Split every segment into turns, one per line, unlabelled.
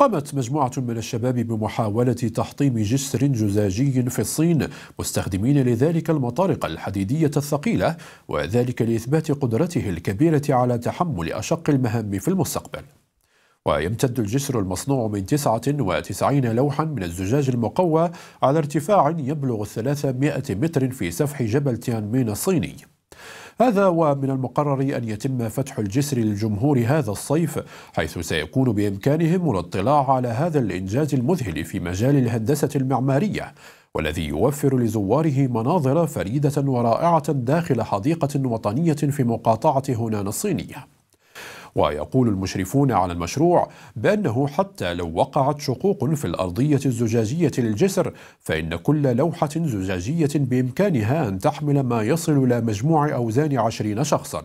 قامت مجموعة من الشباب بمحاولة تحطيم جسر جزاجي في الصين مستخدمين لذلك المطارق الحديدية الثقيلة وذلك لإثبات قدرته الكبيرة على تحمل أشق المهام في المستقبل ويمتد الجسر المصنوع من 99 لوحا من الزجاج المقوى على ارتفاع يبلغ 300 متر في سفح جبل تيانمين الصيني هذا ومن المقرر أن يتم فتح الجسر للجمهور هذا الصيف حيث سيكون بإمكانهم الاطلاع على هذا الإنجاز المذهل في مجال الهندسة المعمارية والذي يوفر لزواره مناظر فريدة ورائعة داخل حديقة وطنية في مقاطعة هنان الصينية ويقول المشرفون على المشروع بأنه حتى لو وقعت شقوق في الأرضية الزجاجية للجسر فإن كل لوحة زجاجية بإمكانها أن تحمل ما يصل إلى مجموع أوزان عشرين شخصاً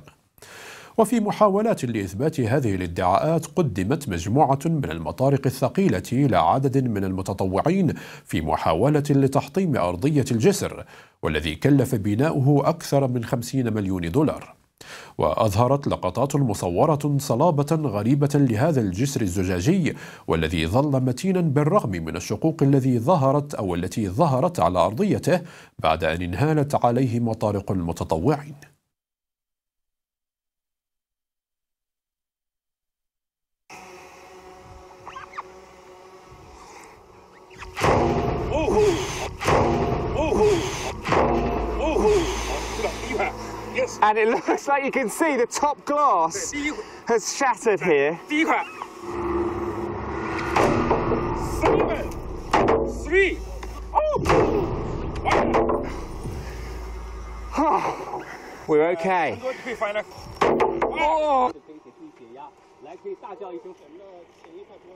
وفي محاولات لإثبات هذه الادعاءات قدمت مجموعة من المطارق الثقيلة إلى عدد من المتطوعين في محاولة لتحطيم أرضية الجسر والذي كلف بناؤه أكثر من 50 مليون دولار وأظهرت لقطات مصورة صلابة غريبة لهذا الجسر الزجاجي والذي ظل متينا بالرغم من الشقوق الذي ظهرت أو التي ظهرت على أرضيته بعد أن انهالت عليه مطارق المتطوعين Oh! And it looks like you can see the top glass has shattered here. Seven, three, oh, We're okay. Oh. oh!